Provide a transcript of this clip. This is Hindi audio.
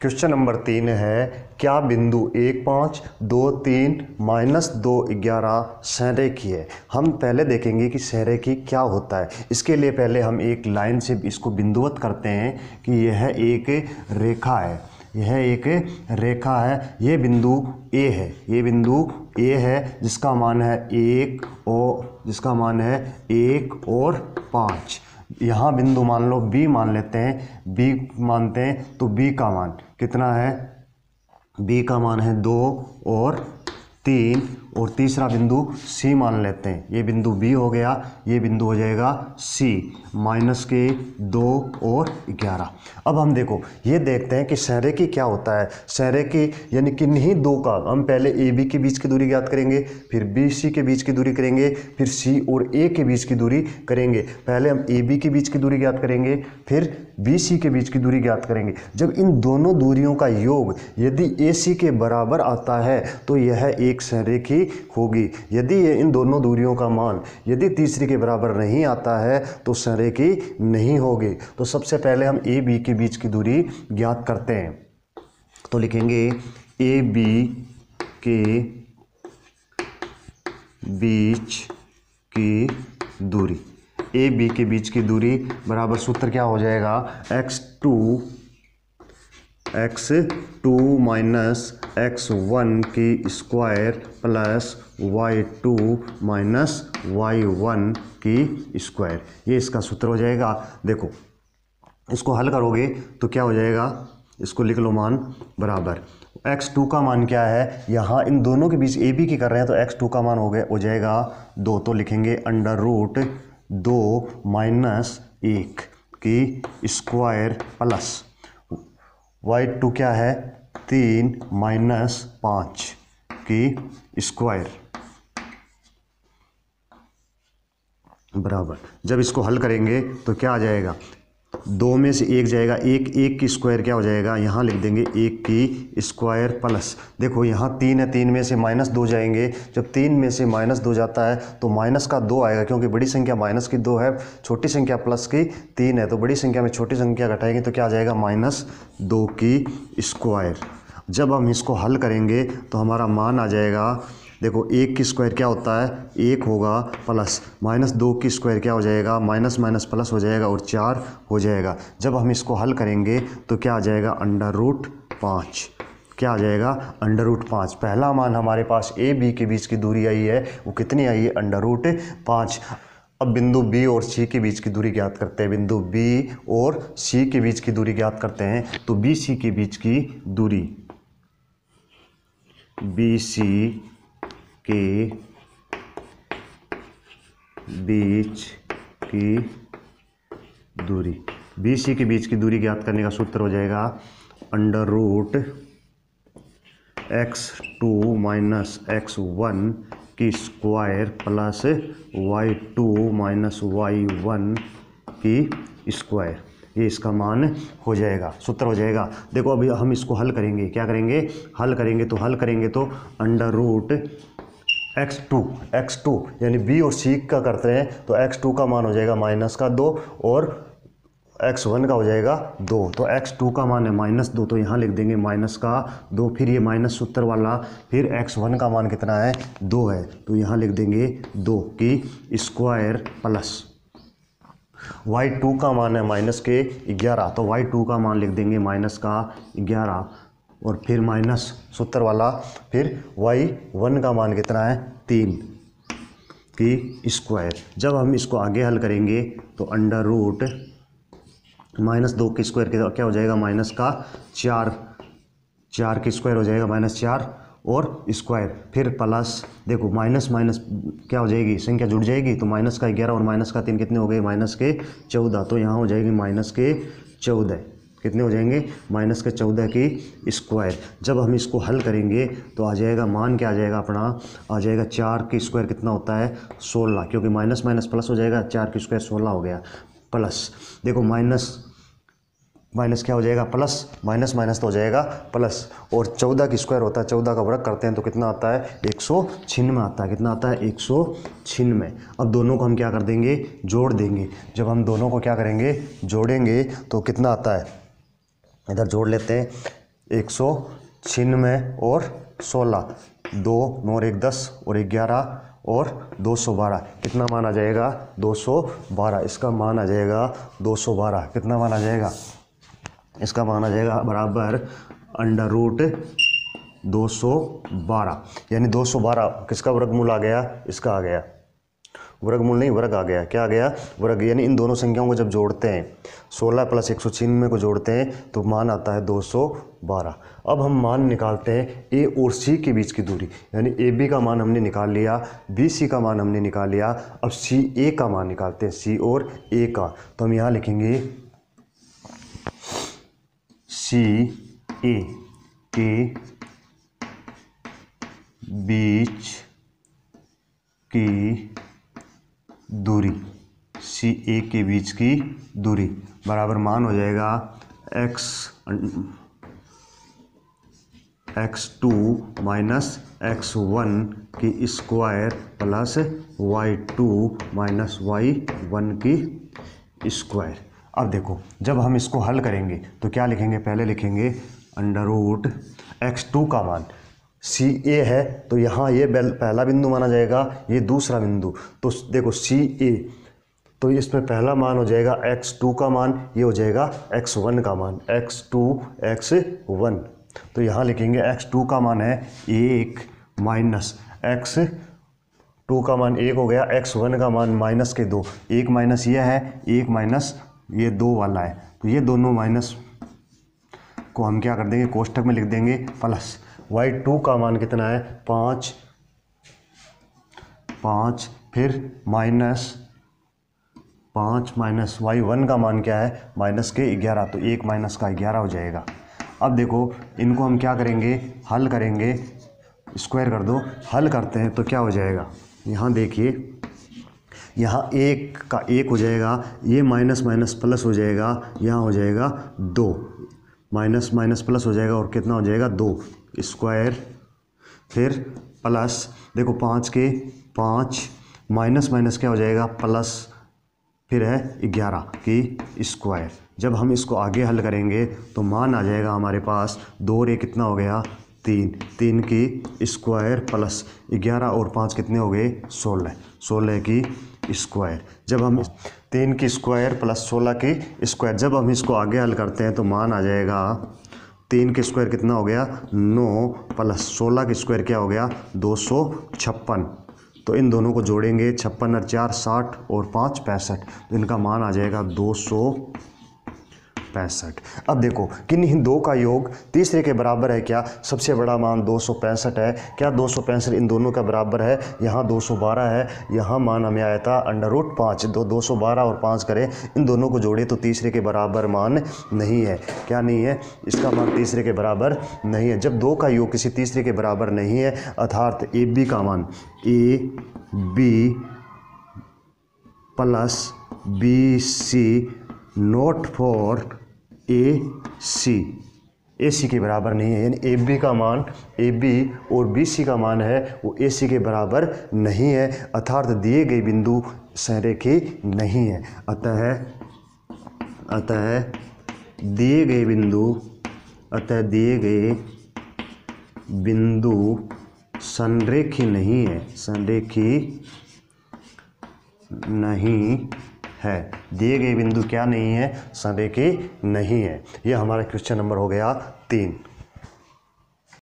क्वेश्चन नंबर तीन है क्या बिंदु एक पाँच दो तीन माइनस दो ग्यारह की है हम पहले देखेंगे कि की क्या होता है इसके लिए पहले हम एक लाइन से इसको बिंदुवत करते हैं कि यह है एक रेखा है यह एक रेखा है ये बिंदु ए है ये बिंदु ए है जिसका मान है एक और जिसका मान है एक और पाँच यहाँ बिंदु मान लो बी मान लेते हैं बी मानते हैं तो बी का मान कितना है बी का मान है दो और तीन और तीसरा बिंदु सी मान लेते हैं ये बिंदु बी हो गया ये बिंदु हो जाएगा सी माइनस के दो और ग्यारह अब हम देखो ये देखते हैं कि सहरे की क्या होता है सहरे की यानी कि नहीं दो का हम पहले ए बी के बीच की दूरी ज्ञात करेंगे फिर बी सी के बीच की दूरी करेंगे फिर सी और ए के बीच की दूरी करेंगे पहले हम ए बी के बीच की दूरी ज्ञात करेंगे फिर बी सी के बीच की दूरी ज्ञात करेंगे जब इन दोनों दूरियों का योग यदि ए सी के बराबर आता है तो यह एक सहरे की होगी यदि ये इन दोनों दूरियों का मान यदि तीसरी के बराबर नहीं आता है तो संरेखी नहीं होगी तो सबसे पहले हम ए बी के बीच की दूरी ज्ञात करते हैं तो लिखेंगे ए बी के बीच की दूरी ए बी के बीच की दूरी बराबर सूत्र क्या हो जाएगा x two x two minus x one की square plus y two minus y one की स्क्वायर ये इसका सूत्र हो जाएगा देखो इसको हल करोगे तो क्या हो जाएगा इसको लिख लो मान बराबर एक्स टू का मान क्या है यहाँ इन दोनों के बीच ए बी की कर रहे हैं तो एक्स टू का मान हो गया हो जाएगा दो तो लिखेंगे अंडर रूट दो माइनस एक की स्क्वायर प्लस वाई टू क्या है तीन माइनस पाँच की स्क्वायर बराबर जब इसको हल करेंगे तो क्या आ जाएगा दो में से एक जाएगा एक एक की स्क्वायर क्या हो जाएगा यहाँ लिख देंगे एक की स्क्वायर प्लस देखो यहाँ तीन है तीन में से माइनस दो जाएंगे जब तीन में से माइनस दो जाता है तो माइनस का दो आएगा क्योंकि बड़ी संख्या माइनस की दो है छोटी संख्या प्लस की तीन है तो बड़ी संख्या में छोटी संख्या घटाएंगे तो क्या आ जाएगा माइनस दो की स्क्वायर जब हम इसको हल करेंगे तो हमारा मान आ जाएगा देखो एक की स्क्वायर क्या होता है एक होगा प्लस माइनस दो की स्क्वायर क्या हो जाएगा माइनस माइनस प्लस हो जाएगा और चार हो जाएगा जब हम इसको हल करेंगे तो क्या आ जाएगा अंडर रूट पाँच क्या आ जाएगा अंडर रूट पाँच पहला मान हमारे पास ए बी के बीच की दूरी आई है वो कितनी आई है अंडर रूट पाँच अब बिंदु बी और सी के बीच की दूरी ज्ञात करते हैं बिंदु बी और सी के बीच की दूरी ज्ञात करते हैं तो बी सी के बीच की दूरी बी सी के बीच की दूरी बी सी के बीच की दूरी ज्ञात करने का सूत्र हो जाएगा under root x two minus x one की square plus y two minus y one की स्क्वायर ये इसका मान हो जाएगा सूत्र हो जाएगा देखो अभी हम इसको हल करेंगे क्या करेंगे हल करेंगे तो हल करेंगे तो under root x two x two यानी बी और सी का करते हैं तो एक्स टू का मान हो जाएगा माइनस का दो और एक्स वन का हो जाएगा दो तो एक्स टू का मान है माइनस दो तो यहाँ लिख देंगे माइनस का दो फिर ये माइनस सूत्र वाला फिर एक्स वन का मान कितना है दो है तो यहाँ लिख देंगे दो की स्क्वायर प्लस वाई टू का मान है माइनस के ग्यारह तो वाई टू का मान लिख देंगे माइनस का ग्यारह और फिर माइनस सूत्र वाला फिर वाई वन का मान कितना है तीन की स्क्वायर जब हम इसको आगे हल करेंगे तो अंडर रूट माइनस दो के स्क्वायर के क्या हो जाएगा माइनस का चार चार के स्क्वायर हो जाएगा माइनस चार और स्क्वायर फिर प्लस देखो माइनस माइनस क्या हो जाएगी संख्या जुड़ जाएगी तो माइनस का ग्यारह और माइनस का तीन कितने हो गए माइनस के चौदह तो यहाँ हो जाएगी माइनस के चौदह कितने हो जाएंगे माइनस के चौदह की स्क्वायर जब हम इसको हल करेंगे तो आ जाएगा मान क्या आ जाएगा अपना आ जाएगा चार की स्क्वायर कितना होता है सोलह क्योंकि माइनस माइनस प्लस हो जाएगा चार की स्क्वायर सोलह हो गया प्लस देखो माइनस माइनस क्या हो जाएगा प्लस माइनस माइनस तो हो जाएगा प्लस और चौदह की स्क्वायर होता है चौदह का वर्ग करते हैं तो कितना आता है एक सौ छिन्नवे आता है कितना आता है एक सौ छिन्नवे अब दोनों को हम क्या कर देंगे जोड़ देंगे जब हम दोनों को क्या करेंगे जोड़ेंगे तो कितना आता है इधर जोड़ लेते हैं एक सौ छियानवे और सोलह दो नौ और एक दस और ग्यारह और दो सौ बारह कितना माना जाएगा दो सौ बारह इसका माना जाएगा दो सौ बारह कितना माना जाएगा इसका माना जाएगा बराबर अंडर रूट दो सौ बारह यानी दो सौ बारह किसका वर्गमूल आ गया इसका आ गया वर्गमूल नहीं वर्ग आ गया क्या आ गया वर्ग यानी इन दोनों संख्याओं को जब जोड़ते हैं सोलह प्लस एक सौ को जोड़ते हैं तो मान आता है दो सौ बारह अब हम मान निकालते हैं ए और सी के बीच की दूरी यानी ए बी का मान हमने निकाल लिया बी सी का मान हमने निकाल लिया अब सी ए का मान निकालते हैं सी और ए का तो हम यहाँ लिखेंगे सी ए के बीच की दूरी सी ए के बीच की दूरी बराबर मान हो जाएगा x x two minus x one की square plus y two minus y one की स्क्वायर अब देखो जब हम इसको हल करेंगे तो क्या लिखेंगे पहले लिखेंगे अंडर रूट एक्स टू का मान सी ए है तो यहाँ ये पहला बिंदु माना जाएगा ये दूसरा बिंदु तो देखो सी ए तो इसमें पहला मान हो जाएगा एक्स टू का मान ये हो जाएगा एक्स वन का मान एक्स टू एक्स वन तो यहाँ लिखेंगे एक्स टू का मान है एक माइनस एक्स टू का मान एक हो गया एक्स वन का मान माइनस के दो एक माइनस ये है एक माइनस ये दो वाला है तो ये दोनों माइनस को हम क्या कर देंगे कोष्टक में लिख देंगे प्लस वाई टू का मान कितना है पाँच पाँच फिर माइनस पाँच माइनस वाई वन का मान क्या है माइनस के ग्यारह तो एक माइनस का ग्यारह हो जाएगा अब देखो इनको हम क्या करेंगे हल करेंगे स्क्वायर कर दो हल करते हैं तो क्या हो जाएगा यहाँ देखिए यहाँ एक का एक हो जाएगा ये माइनस माइनस प्लस हो जाएगा यहाँ हो जाएगा दो माइनस माइनस प्लस हो जाएगा और कितना हो जाएगा दो स्क्वायर फिर प्लस देखो पाँच के पाँच माइनस माइनस क्या हो जाएगा प्लस फिर है ग्यारह की स्क्वायर जब हम इसको आगे हल करेंगे तो मान आ जाएगा हमारे पास दो रे कितना हो गया तीन तीन की स्क्वायर प्लस ग्यारह और पाँच कितने हो गए सोलह सोलह की स्क्वायर जब हम तीन की स्क्वायर प्लस सोलह की स्क्वायर जब हम इसको आगे हल करते हैं तो मान आ जाएगा तीन के स्क्वायर कितना हो गया नौ प्लस सोलह के स्क्वायर क्या हो गया दो सौ छप्पन तो इन दोनों को जोड़ेंगे छप्पन और चार साठ और पाँच पैंसठ तो इनका मान आ जाएगा दो सौ पैंसठ अब देखो किन्हीं दो का योग तीसरे के बराबर है क्या सबसे बड़ा मान दो है क्या दो इन दोनों का बराबर है यहाँ 212 है यहाँ मान हमें आया था अंडर रूट पाँच तो दो दो और पाँच करें इन दोनों को जोड़े तो तीसरे के बराबर मान नहीं है क्या नहीं है इसका मान तीसरे के बराबर नहीं है जब दो का योग किसी तीसरे के बराबर नहीं है अर्थात ए बी का मान A B plus B C note for A C A C के बराबर नहीं है यानी ए बी का मान ए बी और बी सी का मान है वो ए सी के बराबर नहीं है अर्थात दिए गए बिंदु संरेखी नहीं है अतः अतः दिए गए बिंदु अतः दिए गए बिंदु संरेखी नहीं है संरेखी नहीं है दिए गए बिंदु क्या नहीं है के नहीं है यह हमारा क्वेश्चन नंबर हो गया तीन